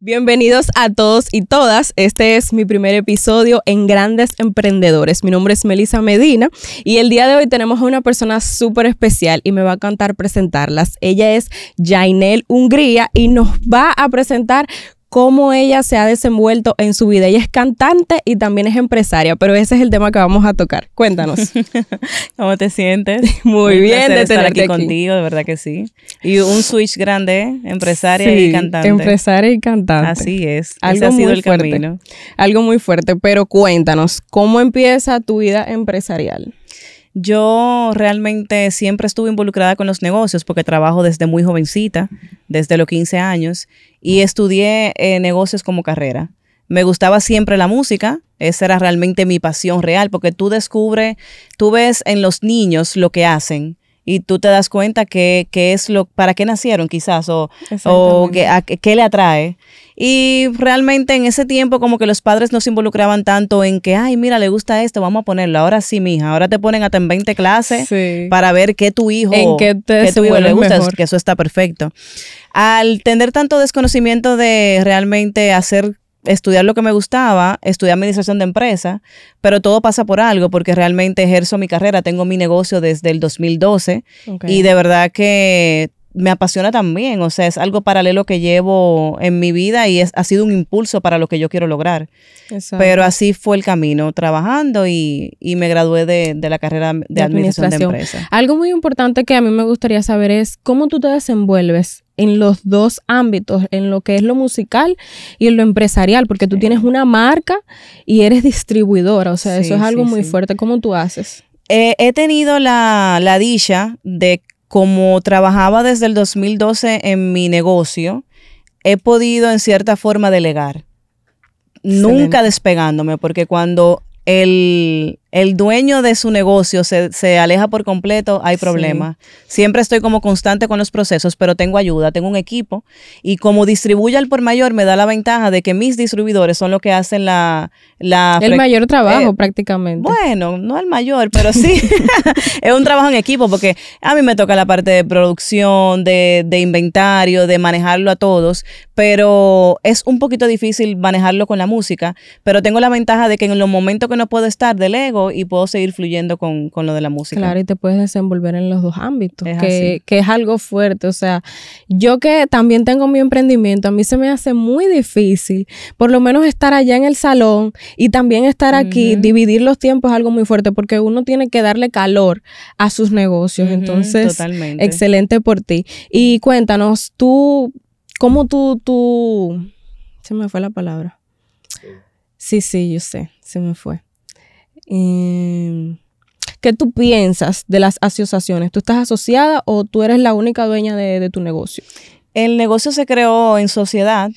Bienvenidos a todos y todas. Este es mi primer episodio en Grandes Emprendedores. Mi nombre es Melissa Medina y el día de hoy tenemos a una persona súper especial y me va a cantar presentarlas. Ella es Jainel Hungría y nos va a presentar cómo ella se ha desenvuelto en su vida. Ella es cantante y también es empresaria, pero ese es el tema que vamos a tocar. Cuéntanos. ¿Cómo te sientes? Muy bien de estar aquí, contigo, de verdad que sí. Y un switch grande, ¿eh? empresaria y cantante. Empresaria y cantante. Así es. Ese ha sido el Camino. Algo muy fuerte, pero cuéntanos, ¿cómo empieza tu vida empresarial? Yo realmente siempre estuve involucrada con los negocios porque trabajo desde muy jovencita, desde los 15 años, y estudié eh, negocios como carrera. Me gustaba siempre la música, esa era realmente mi pasión real, porque tú descubres, tú ves en los niños lo que hacen y tú te das cuenta que, es lo, para qué nacieron quizás o, o qué le atrae. Y realmente en ese tiempo como que los padres no se involucraban tanto en que, ay, mira, le gusta esto, vamos a ponerlo. Ahora sí, mija, ahora te ponen hasta en 20 clases para ver qué tu hijo, en qué, le gusta, que eso está perfecto. Al tener tanto desconocimiento de realmente hacer estudiar lo que me gustaba, estudiar administración de empresa, pero todo pasa por algo porque realmente ejerzo mi carrera, tengo mi negocio desde el 2012 y de verdad que me apasiona también, o sea, es algo paralelo que llevo en mi vida y ha sido un impulso para lo que yo quiero lograr. Pero así fue el camino, trabajando y, y me gradué de, la carrera de, administración, administración de empresa. Algo muy importante que a mí me gustaría saber es cómo tú te desenvuelves en los dos ámbitos, en lo que es lo musical y en lo empresarial, porque tú tienes una marca y eres distribuidora, o sea, eso es algo muy fuerte. ¿Cómo tú haces? he tenido la, dicha de, como trabajaba desde el 2012 en mi negocio, he podido en cierta forma delegar. Nunca despegándome, porque cuando el, el dueño de su negocio se, aleja por completo, hay problemas. Siempre estoy como constante con los procesos, pero tengo ayuda, tengo un equipo y como distribuye al por mayor me da la ventaja de que mis distribuidores son los que hacen la... el mayor trabajo eh, prácticamente. Bueno, no el mayor, pero sí es un trabajo en equipo porque a mí me toca la parte de producción, de, de inventario, de manejarlo a todos, pero es un poquito difícil manejarlo con la música, pero tengo la ventaja de que en los momentos que no puedo estar del ego, y puedo seguir fluyendo con, lo de la música. Claro, y te puedes desenvolver en los dos ámbitos, que, es algo fuerte. O sea, yo que también tengo mi emprendimiento, a mí se me hace muy difícil, por lo menos estar allá en el salón y también estar aquí, dividir los tiempos es algo muy fuerte, porque uno tiene que darle calor a sus negocios. Entonces, excelente por ti. Y cuéntanos, tú, ¿cómo tú, tú, se me fue la palabra? Sí, sí, yo sé, se me fue. Em, ¿Qué tú piensas de las asociaciones? ¿Tú estás asociada o tú eres la única dueña de, tu negocio? El negocio se creó en sociedad.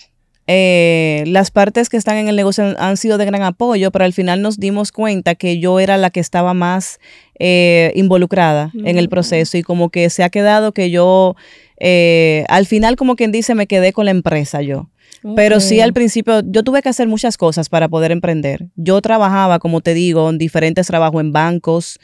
Eh, las partes que están en el negocio han sido de gran apoyo, pero al final nos dimos cuenta que yo era la que estaba más eh, involucrada en el proceso y como que se ha quedado que yo, eh, al final como quien dice, me quedé con la empresa yo. Pero sí al principio yo tuve que hacer muchas cosas para poder emprender. Yo trabajaba, como te digo, en diferentes trabajos en bancos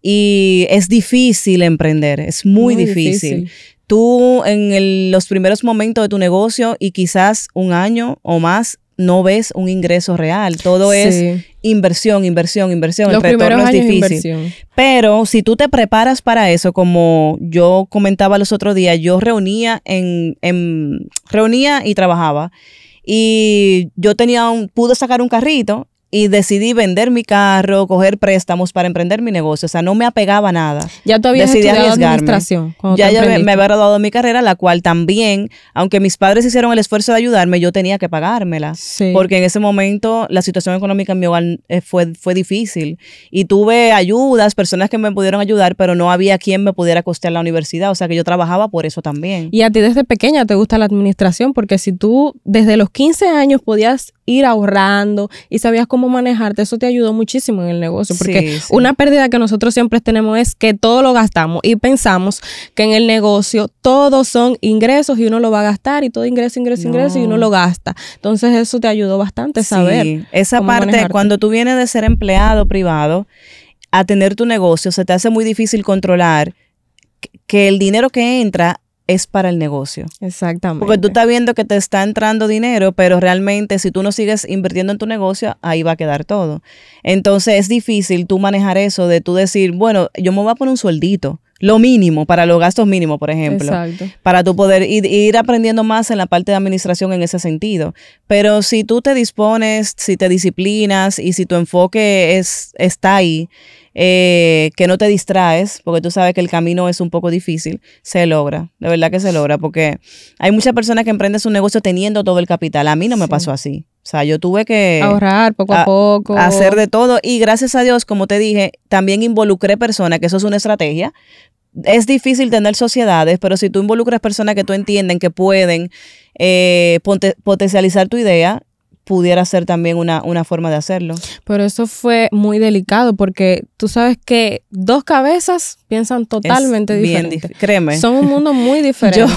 y es difícil emprender, es muy, difícil. Tú en los primeros momentos de tu negocio y quizás un año o más no ves un ingreso real. Todo es inversión, inversión, inversión. el retorno es difícil. Pero si tú te preparas para eso, como yo comentaba los otros días, yo reunía en, en reunía y trabajaba. Y yo tenía un, pude sacar un carrito y decidí vender mi carro, coger préstamos para emprender mi negocio. O sea, no me apegaba a nada. Ya todavía. había administración. Ya, ya me, había graduado mi carrera, la cual también, aunque mis padres hicieron el esfuerzo de ayudarme, yo tenía que pagármela. Porque en ese momento la situación económica en mi hogar eh, fue, fue difícil. Y tuve ayudas, personas que me pudieron ayudar, pero no había quien me pudiera costear la universidad. O sea, que yo trabajaba por eso también. Y a ti desde pequeña te gusta la administración, porque si tú desde los 15 años podías ir ahorrando y sabías cómo manejarte, eso te ayudó muchísimo en el negocio, porque una pérdida que nosotros siempre tenemos es que todo lo gastamos y pensamos que en el negocio todos son ingresos y uno lo va a gastar y todo ingreso, ingreso, ingreso y uno lo gasta. Entonces eso te ayudó bastante saber. esa parte, cuando tú vienes de ser empleado privado a tener tu negocio, se te hace muy difícil controlar que el dinero que entra es para el negocio. Exactamente. Porque tú estás viendo que te está entrando dinero, pero realmente si tú no sigues invirtiendo en tu negocio, ahí va a quedar todo. Entonces es difícil tú manejar eso de tú decir, bueno, yo me voy a poner un sueldito, lo mínimo, para los gastos mínimos, por ejemplo. Exacto. Para tú poder ir, aprendiendo más en la parte de administración en ese sentido. Pero si tú te dispones, si te disciplinas y si tu enfoque es, está ahí, eh, que no te distraes, porque tú sabes que el camino es un poco difícil, se logra, de verdad que se logra, porque hay muchas personas que emprenden su negocio teniendo todo el capital. A mí no me pasó así. O sea, yo tuve que... Ahorrar poco a, poco. Hacer de todo. Y gracias a Dios, como te dije, también involucré personas, que eso es una estrategia, es difícil tener sociedades, pero si tú involucras personas que tú entienden que pueden eh, potencializar tu idea, pudiera ser también una, una forma de hacerlo. Pero eso fue muy delicado porque tú sabes que dos cabezas piensan totalmente diferente. créeme. Son un mundo muy diferente.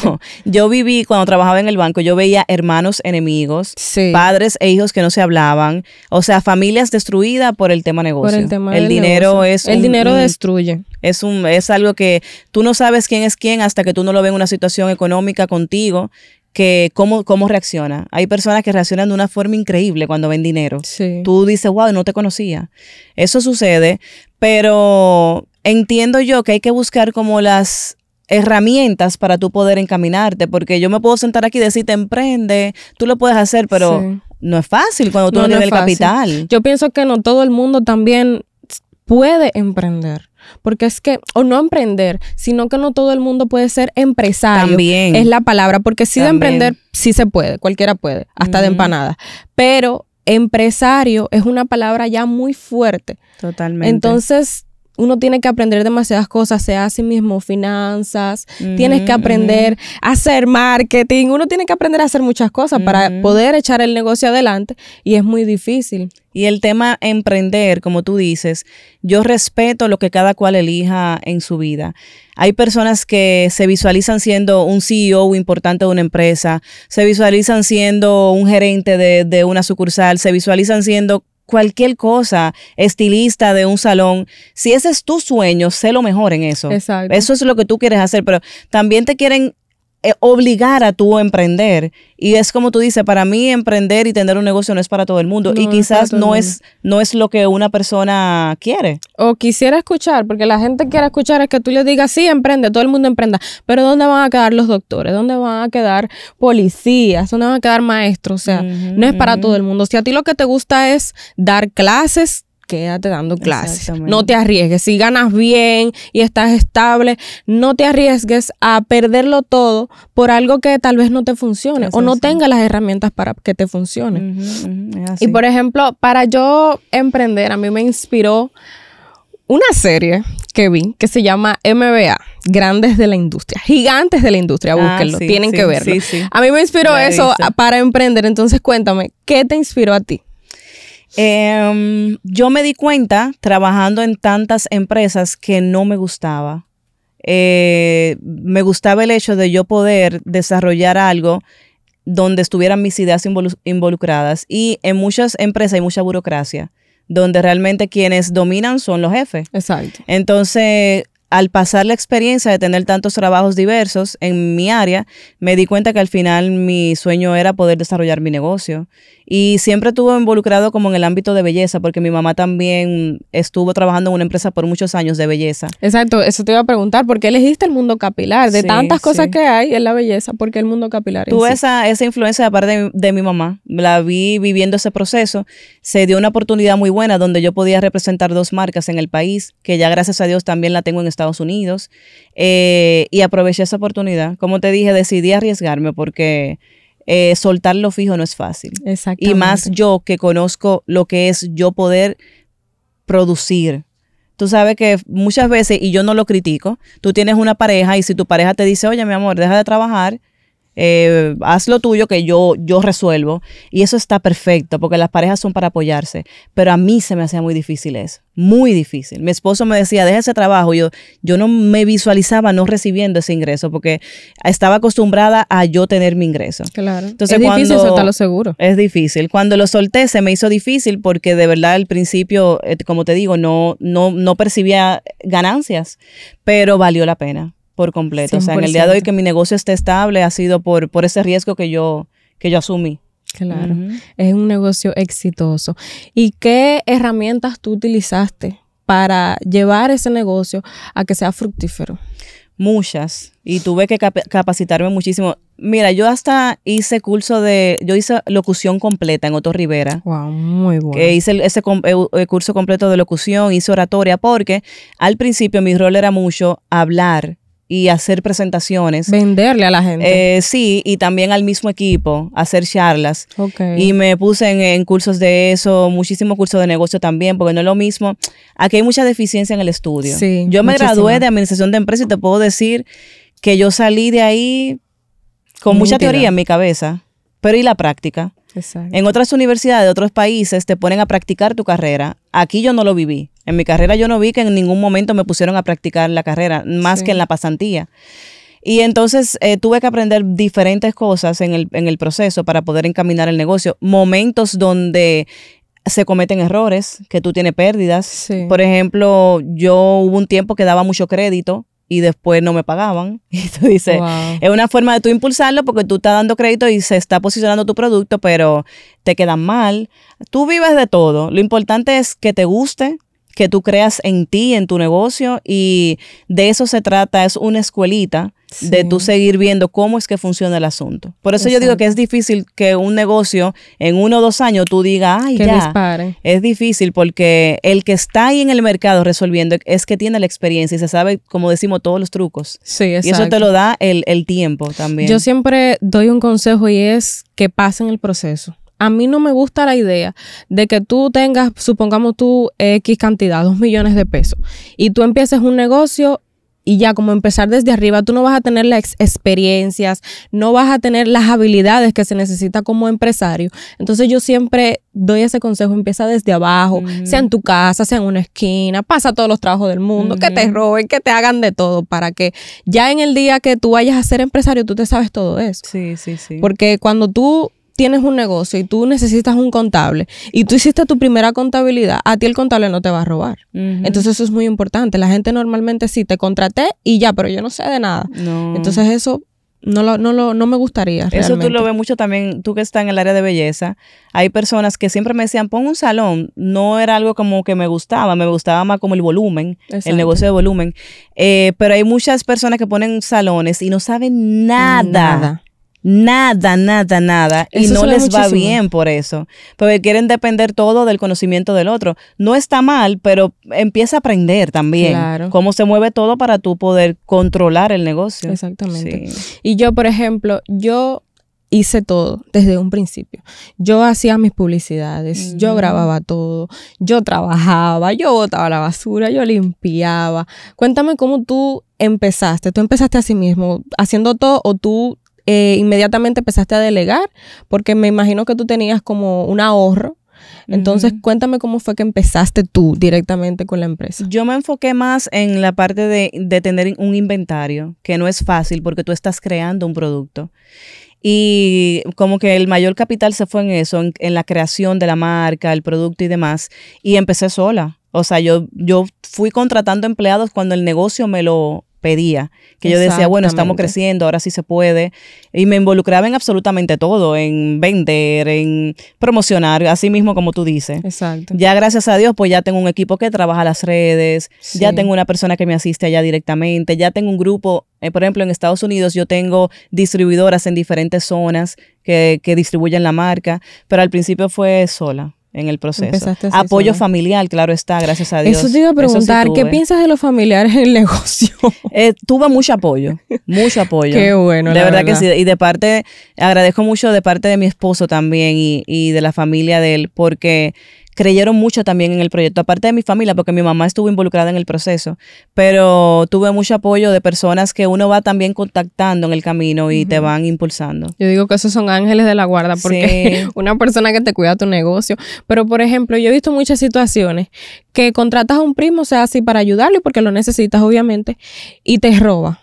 yo, viví, cuando trabajaba en el banco, yo veía hermanos enemigos, padres e hijos que no se hablaban, o sea, familias destruidas por el tema negocio. el dinero es... El dinero destruye. Es, un, es algo que tú no sabes quién es quién hasta que tú no lo ves en una situación económica contigo que cómo, cómo reacciona. Hay personas que reaccionan de una forma increíble cuando ven dinero. Tú dices, wow, no te conocía. Eso sucede, pero entiendo yo que hay que buscar como las herramientas para tú poder encaminarte, porque yo me puedo sentar aquí y te emprende, tú lo puedes hacer, pero no es fácil cuando tú no, tienes el capital. Yo pienso que no todo el mundo también puede emprender porque es que, o no emprender, sino que no todo el mundo puede ser empresario. También. Es la palabra, porque si de emprender, sí se puede, cualquiera puede, hasta de empanada. Pero empresario es una palabra ya muy fuerte. Totalmente. Entonces, uno tiene que aprender demasiadas cosas, sea a sí mismo finanzas, tienes que aprender a hacer marketing, uno tiene que aprender a hacer muchas cosas para poder echar el negocio adelante y es muy difícil. Y el tema emprender, como tú dices, yo respeto lo que cada cual elija en su vida. Hay personas que se visualizan siendo un CEO importante de una empresa, se visualizan siendo un gerente de, de una sucursal, se visualizan siendo cualquier cosa, estilista de un salón. Si ese es tu sueño, sé lo mejor en eso. Exacto. Eso es lo que tú quieres hacer, pero también te quieren eh, obligar a tú emprender. Y es como tú dices, para mí emprender y tener un negocio no es para todo el mundo. y quizás no, es, no es lo que una persona quiere. O quisiera escuchar, porque la gente quiere escuchar es que tú le digas, sí, emprende, todo el mundo emprenda. Pero ¿dónde van a quedar los doctores? ¿Dónde van a quedar policías? ¿Dónde van a quedar maestros? O sea, no es para todo el mundo. Si a ti lo que te gusta es dar clases, quédate dando clases. No te arriesgues. Si ganas bien y estás estable, no te arriesgues a perderlo todo por algo que tal vez no te funcione o no tenga las herramientas para que te funcione. y por ejemplo, para yo emprender, a mí me inspiró una serie que vi que se llama MBA, Grandes de la Industria, Gigantes de la Industria, ah, búsquenlo, tienen que verlo. a mí me inspiró eso para emprender, entonces cuéntame, ¿qué te inspiró a ti? Em, yo me di cuenta trabajando en tantas empresas que no me gustaba. Eh, me gustaba el hecho de yo poder desarrollar algo donde estuvieran mis ideas involucradas y en muchas empresas hay mucha burocracia donde realmente quienes dominan son los jefes. Exacto. Entonces, al pasar la experiencia de tener tantos trabajos diversos en mi área, me di cuenta que al final mi sueño era poder desarrollar mi negocio. Y siempre estuve involucrado como en el ámbito de belleza, porque mi mamá también estuvo trabajando en una empresa por muchos años de belleza. Exacto, eso te iba a preguntar, ¿por qué elegiste el mundo capilar? De tantas cosas que hay en la belleza, ¿por qué el mundo capilar? Tuve esa, esa influencia de parte de, de mi mamá, la vi viviendo ese proceso, se dio una oportunidad muy buena donde yo podía representar dos marcas en el país, que ya gracias a Dios también la tengo en Estados Unidos eh, y aproveché esa oportunidad. Como te dije, decidí arriesgarme porque eh, soltar lo fijo no es fácil. Y más yo que conozco lo que es yo poder producir. Tú sabes que muchas veces, y yo no lo critico, tú tienes una pareja y si tu pareja te dice, oye mi amor, deja de trabajar, eh, haz lo tuyo que yo, yo resuelvo. Y eso está perfecto, porque las parejas son para apoyarse. Pero a mí se me hacía muy difícil eso, muy difícil. Mi esposo me decía, deja ese trabajo. Yo, yo no me visualizaba no recibiendo ese ingreso, porque estaba acostumbrada a yo tener mi ingreso. Claro. es difícil soltarlo seguro. Es difícil. Cuando lo solté se me hizo difícil porque de verdad al principio, eh, como te digo, no, no, no percibía ganancias, pero valió la pena por completo. O sea, en el día de hoy que mi negocio esté estable ha sido por, por ese riesgo que yo, que yo asumí. Claro, es un negocio exitoso. ¿Y qué herramientas tú utilizaste para llevar ese negocio a que sea fructífero? Muchas. Y tuve que capacitarme muchísimo. Mira, yo hasta hice curso de, yo hice locución completa en Otto Rivera. Wow, muy bueno. Que hice ese eh, curso completo de locución, hice oratoria, porque al principio mi rol era mucho hablar y hacer presentaciones. Venderle a la gente. Eh, sí, y también al mismo equipo, hacer charlas. Y me puse en, cursos de eso, muchísimos cursos de negocio también, porque no es lo mismo. Aquí hay mucha deficiencia en el estudio. yo me gradué de administración de empresas y te puedo decir que yo salí de ahí con mucha teoría en mi cabeza, pero ¿y la práctica? En otras universidades de otros países te ponen a practicar tu carrera. Aquí yo no lo viví. En mi carrera yo no vi que en ningún momento me pusieron a practicar la carrera, más que en la pasantía. Y entonces eh, tuve que aprender diferentes cosas en el, proceso para poder encaminar el negocio. Momentos donde se cometen errores, que tú tienes pérdidas. Por ejemplo, yo hubo un tiempo que daba mucho crédito y después no me pagaban. Y tú dices, es una forma de tú impulsarlo porque tú estás dando crédito y se está posicionando tu producto, pero te quedan mal. Tú vives de todo. Lo importante es que te guste, que tú creas en ti, en tu negocio y de eso se trata. Es una escuelita de tú seguir viendo cómo es que funciona el asunto. Por eso yo digo que es difícil que un negocio en uno o dos años tú digas, ay, ya. Es difícil porque el que está ahí en el mercado resolviendo es que tiene la experiencia y se sabe, como decimos, todos los trucos. Sí, exacto. Y eso te lo da el, tiempo también. Yo siempre doy un consejo y es que pasen el proceso a mí no me gusta la idea de que tú tengas, supongamos tú X cantidad, dos millones de pesos, y tú empieces un negocio y ya como empezar desde arriba, tú no vas a tener las experiencias, no vas a tener las habilidades que se necesita como empresario. Entonces yo siempre doy ese consejo, empieza desde abajo, sea en tu casa, sea en una esquina, pasa todos los trabajos del mundo, que te roben, que te hagan de todo, para que ya en el día que tú vayas a ser empresario, tú te sabes todo eso. Sí, sí, sí. Porque cuando tú tienes un negocio y tú necesitas un contable y tú hiciste tu primera contabilidad, a ti el contable no te va a robar. Entonces eso es muy importante. La gente normalmente sí, te contraté y ya, pero yo no sé de nada. Entonces eso no, lo, no, me gustaría. Realmente. Eso tú lo ves mucho también, tú que estás en el área de belleza. Hay personas que siempre me decían, pon un salón. No era algo como que me gustaba, me gustaba más como el volumen, el negocio de volumen. Eh, pero hay muchas personas que ponen salones y no saben nada nada, nada, nada, y no les va bien por eso, porque quieren depender todo del conocimiento del otro. No está mal, pero empieza a aprender también cómo se mueve todo para tú poder controlar el negocio. Exactamente. Y yo, por ejemplo, yo hice todo desde un principio. Yo hacía mis publicidades, yo mm. grababa todo, yo trabajaba, yo botaba la basura, yo limpiaba. Cuéntame cómo tú empezaste. ¿Tú empezaste a sí mismo haciendo todo o tú eh, inmediatamente empezaste a delegar? Porque me imagino que tú tenías como un ahorro. Entonces, cuéntame cómo fue que empezaste tú directamente con la empresa. Yo me enfoqué más en la parte de, tener un inventario, que no es fácil porque tú estás creando un producto. Y como que el mayor capital se fue en eso, en, en la creación de la marca, el producto y demás. Y empecé sola. O sea, yo, yo fui contratando empleados cuando el negocio me lo, pedía, que yo decía, bueno, estamos creciendo, ahora sí se puede. Y me involucraba en absolutamente todo, en vender, en promocionar, así mismo como tú dices. Exacto. Ya gracias a Dios, pues ya tengo un equipo que trabaja las redes, ya tengo una persona que me asiste allá directamente, ya tengo un grupo, eh, por ejemplo, en Estados Unidos yo tengo distribuidoras en diferentes zonas que distribuyen la marca, pero al principio fue sola en el proceso. Apoyo familiar, claro está, gracias a Dios. Eso te iba a preguntar, ¿qué piensas de los familiares en el negocio? tuvo eh, tuve mucho apoyo, mucho apoyo. Qué bueno. De verdad, que sí. Y de parte, agradezco mucho de parte de mi esposo también y, y de la familia de él, porque creyeron mucho también en el proyecto, aparte de mi familia, porque mi mamá estuvo involucrada en el proceso, pero tuve mucho apoyo de personas que uno va también contactando en el camino y te van impulsando. Yo digo que esos son ángeles de la guarda, porque una persona que te cuida tu negocio, pero por ejemplo, yo he visto muchas situaciones que contratas a un primo, o sea así, para ayudarle, porque lo necesitas obviamente, y te roba.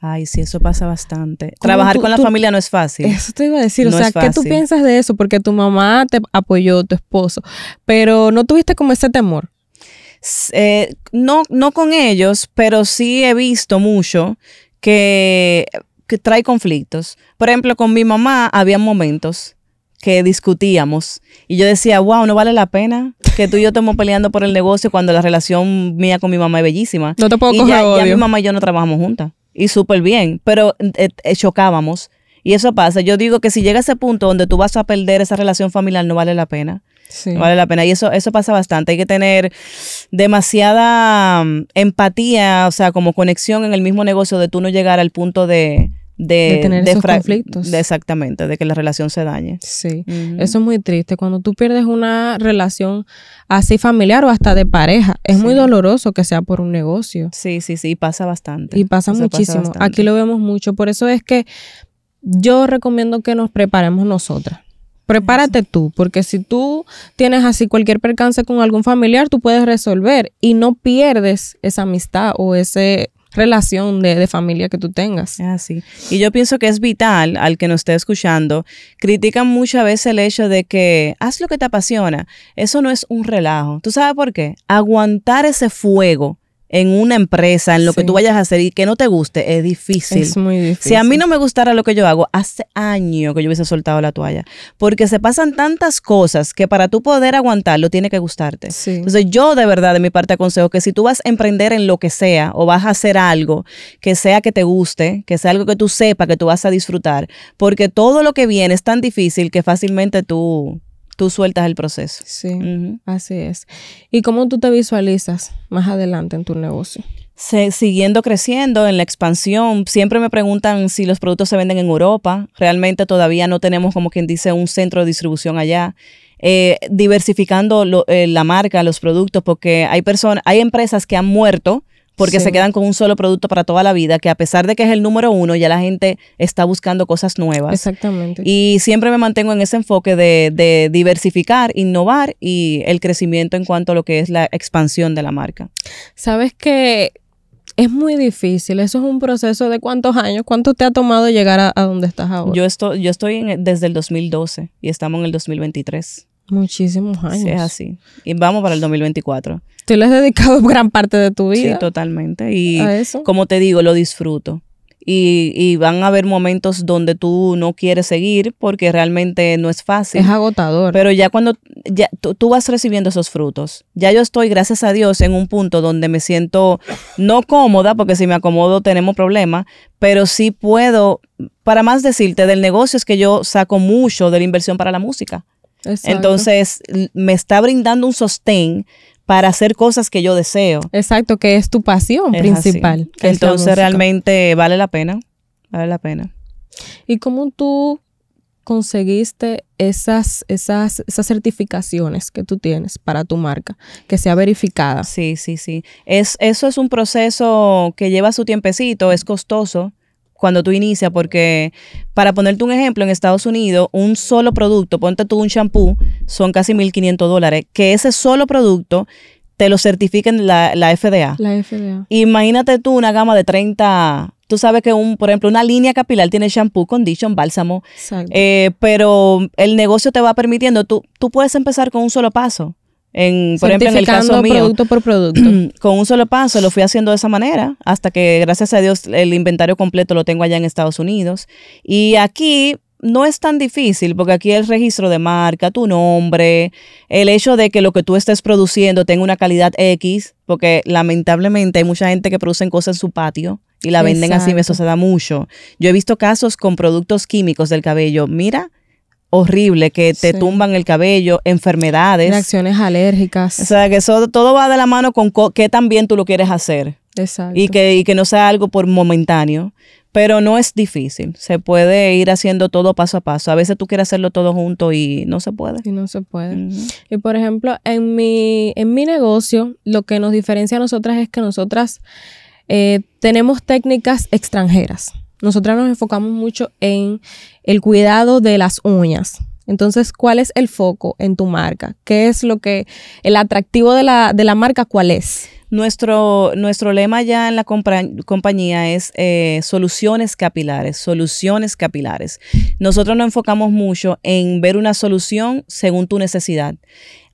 Ay, sí, eso pasa bastante. Trabajar con la familia no es fácil. Eso te iba a decir, o sea, ¿qué tú piensas de eso? Porque tu mamá te apoyó, tu esposo, pero no tuviste como ese temor. Eh, no, no con ellos, pero sí he visto mucho que, trae conflictos. Por ejemplo, con mi mamá había momentos que discutíamos y yo decía, wow, no vale la pena que tú y yo estemos peleando por el negocio cuando la relación mía con mi mamá es bellísima. No te puedo coger ya mi mamá y yo no trabajamos juntas y súper bien, pero eh, eh, chocábamos. Y eso pasa. Yo digo que si llega ese punto donde tú vas a perder esa relación familiar, no vale la pena. No vale la pena. Y eso, eso pasa bastante. Hay que tener demasiada mm, empatía, o sea, como conexión en el mismo negocio de tú no llegar al punto de, de, tener esos conflictos. exactamente, de que la relación se dañe. Sí, eso es muy triste. Cuando tú pierdes una relación así familiar o hasta de pareja, es muy doloroso que sea por un negocio. Sí, sí, sí, pasa bastante. Y pasa muchísimo. Aquí lo vemos mucho. Por eso es que yo recomiendo que nos preparemos nosotras. Prepárate tú, porque si tú tienes así cualquier percance con algún familiar, tú puedes resolver y no pierdes esa amistad o ese relación de, de, familia que tú tengas. Así. sí. y yo pienso que es vital al que nos esté escuchando. Critican muchas veces el hecho de que haz lo que te apasiona. Eso no es un relajo. ¿Tú sabes por qué? Aguantar ese fuego en una empresa, en lo que tú vayas a hacer y que no te guste, es difícil. Es muy difícil. Si a mí no me gustara lo que yo hago, hace años que yo hubiese soltado la toalla, porque se pasan tantas cosas que para tú poder aguantarlo tiene que gustarte. Entonces yo de verdad de mi parte aconsejo que si tú vas a emprender en lo que sea o vas a hacer algo que sea que te guste, que sea algo que tú sepas que tú vas a disfrutar, porque todo lo que viene es tan difícil que fácilmente tú tú sueltas el proceso. Sí, así es. ¿Y cómo tú te visualizas más adelante en tu negocio? siguiendo creciendo en la expansión. Siempre me preguntan si los productos se venden en Europa. Realmente todavía no tenemos, como quien dice, un centro de distribución allá. Eh, diversificando eh, la marca, los productos, porque hay personas, hay empresas que han muerto porque se quedan con un solo producto para toda la vida, que a pesar de que es el número uno, ya la gente está buscando cosas nuevas. Exactamente. Y siempre me mantengo en ese enfoque de, diversificar, innovar y el crecimiento en cuanto a lo que es la expansión de la marca. Sabes que es muy difícil. Eso es un proceso de cuántos años, cuánto te ha tomado llegar a, donde estás ahora. Yo estoy, yo estoy desde el 2012 y estamos en el 2023. Muchísimos años. así. Y vamos para el 2024. Tú lo has dedicado gran parte de tu vida. Sí, totalmente. Y eso? como te digo, lo disfruto. Y, y, van a haber momentos donde tú no quieres seguir porque realmente no es fácil. Es agotador. Pero ya cuando ya, tú vas recibiendo esos frutos, ya yo estoy, gracias a Dios, en un punto donde me siento no cómoda, porque si me acomodo tenemos problemas, pero sí puedo, para más decirte, del negocio es que yo saco mucho de la inversión para la música. Entonces, me está brindando un sostén para hacer cosas que yo deseo. Exacto, que es tu pasión principal. Entonces, realmente vale la pena, vale la pena. ¿Y cómo tú conseguiste esas, esas, esas certificaciones que tú tienes para tu marca, que sea verificada? Sí, sí, sí. Es, eso es un proceso que lleva su tiempecito, es costoso cuando tú inicias, porque para ponerte un ejemplo, en Estados Unidos, un solo producto, ponte tú un shampoo, son casi 1.500 dólares, que ese solo producto te lo certifiquen la, FDA. La FDA. Imagínate tú una gama de 30 Tú sabes que, un, por ejemplo, una línea capilar tiene shampoo, condition, bálsamo, eh, pero el negocio te va permitiendo, tú, tú puedes empezar con un solo paso en, por ejemplo, en el caso mío, producto por producto. Con un solo paso lo fui haciendo de esa manera, hasta que gracias a Dios el inventario completo lo tengo allá en Estados Unidos. Y aquí no es tan difícil porque aquí el registro de marca, tu nombre, el hecho de que lo que tú estés produciendo tenga una calidad X, porque lamentablemente hay mucha gente que produce cosas en su patio y la venden así, me se mucho. Yo he visto casos con productos químicos del cabello. Mira, horrible que te tumban el cabello, enfermedades. Reacciones alérgicas. O sea, que eso, todo va de la mano con qué también tú lo quieres hacer. Exacto. Y que, que no sea algo por momentáneo. Pero no es difícil. Se puede ir haciendo todo paso a paso. A veces tú quieres hacerlo todo junto y no se puede. Y no se puede. Y por ejemplo, en mi, en mi negocio, lo que nos diferencia a nosotras es que nosotras eh, tenemos técnicas extranjeras nosotras nos enfocamos mucho en el cuidado de las uñas. Entonces, ¿cuál es el foco en tu marca? ¿Qué es lo que, el atractivo de la, marca, cuál es? Nuestro, nuestro lema ya en la compañía es eh, soluciones capilares, soluciones capilares. Nosotros nos enfocamos mucho en ver una solución según tu necesidad.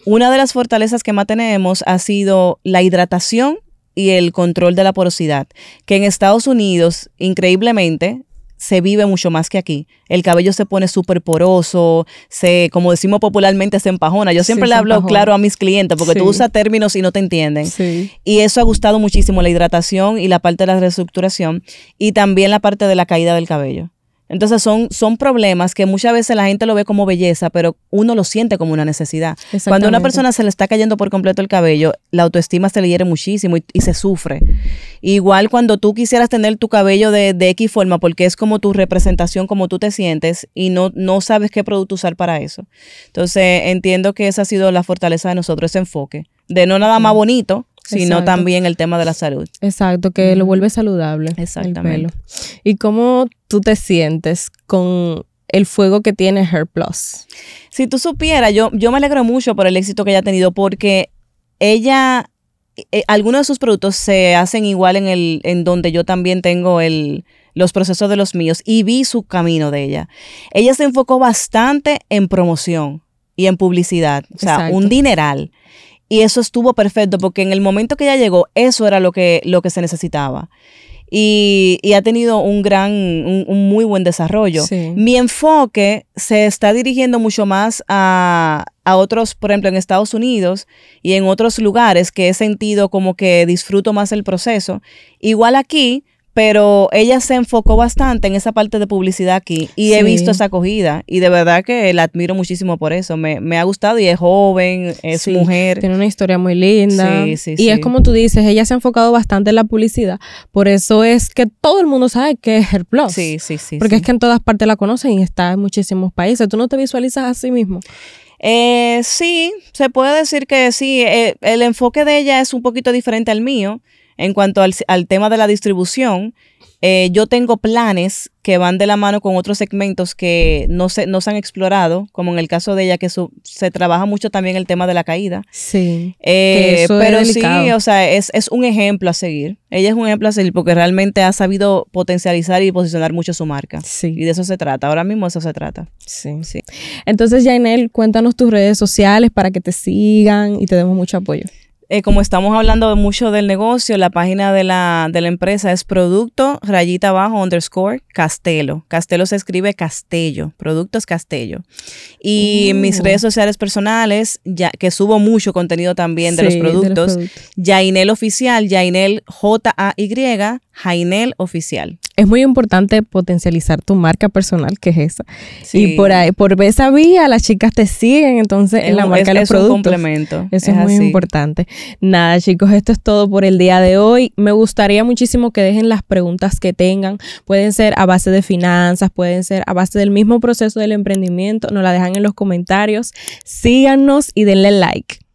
Una de las fortalezas que más tenemos ha sido la hidratación y el control de la porosidad, que en Estados Unidos, increíblemente, se vive mucho más que aquí. El cabello se pone súper poroso, se, como decimos popularmente, se empajona. Yo siempre le hablo claro a mis clientes porque tú usas términos y no te entienden. Y eso ha gustado muchísimo, la hidratación y la parte de la reestructuración y también la parte de la caída del cabello. Entonces son, son problemas que muchas veces la gente lo ve como belleza, pero uno lo siente como una necesidad. Cuando a una persona se le está cayendo por completo el cabello, la autoestima se le hiere muchísimo y, se sufre. Igual cuando tú quisieras tener tu cabello de, de, X forma, porque es como tu representación, como tú te sientes, y no, no sabes qué producto usar para eso. Entonces entiendo que esa ha sido la fortaleza de nosotros, ese enfoque, de no nada más bonito, sino también el tema de la salud. Exacto, que lo vuelve saludable. Exactamente. ¿Y cómo tú te sientes con el fuego que tiene Hair Plus? Si tú supieras, yo, yo me alegro mucho por el éxito que ella ha tenido porque ella, eh, algunos de sus productos se hacen igual en, el, en donde yo también tengo el, los procesos de los míos y vi su camino de ella. Ella se enfocó bastante en promoción y en publicidad, o sea, un dineral. Y eso estuvo perfecto porque en el momento que ya llegó, eso era lo que, lo que se necesitaba. Y, ha tenido un gran, un, muy buen desarrollo. Mi enfoque se está dirigiendo mucho más a, a, otros, por ejemplo, en Estados Unidos y en otros lugares que he sentido como que disfruto más el proceso. Igual aquí, pero ella se enfocó bastante en esa parte de publicidad aquí y he visto esa acogida y de verdad que la admiro muchísimo por eso. Me, me ha gustado y es joven, es mujer. Tiene una historia muy linda. y es como tú dices, ella se ha enfocado bastante en la publicidad. Por eso es que todo el mundo sabe que es Her Plus. Sí, sí, sí. Porque es que en todas partes la conocen y está en muchísimos países. ¿Tú no te visualizas a sí mismo? Eh, sí, se puede decir que sí. Eh, el enfoque de ella es un poquito diferente al mío. En cuanto al, tema de la distribución, eh, yo tengo planes que van de la mano con otros segmentos que no se, han explorado, como en el caso de ella, que se trabaja mucho también el tema de la caída. Sí. Eh, pero es sí, o sea, es, es, un ejemplo a seguir. Ella es un ejemplo a seguir porque realmente ha sabido potencializar y posicionar mucho su marca. Sí. Y de eso se trata. Ahora mismo eso se trata. Sí. sí. Entonces, Jainel, cuéntanos tus redes sociales para que te sigan y te demos mucho apoyo. Eh, como estamos hablando mucho del negocio, la página de la, de la empresa es producto rayita abajo underscore Castelo. Castelo se escribe Castello, Productos Castello. Y oh. mis redes sociales personales, ya que subo mucho contenido también de, los, productos, de Yainel Oficial, Yainel J-A-Y Jainel Oficial. Es muy importante potencializar tu marca personal, que es esa. Y por ahí, por esa vía, las chicas te siguen entonces en la marca de los es Un complemento. Eso es, muy importante. Nada, chicos, esto es todo por el día de hoy. Me gustaría muchísimo que dejen las preguntas que tengan. Pueden ser a base de finanzas, pueden ser a base del mismo proceso del emprendimiento. Nos la dejan en los comentarios. Síganos y denle like.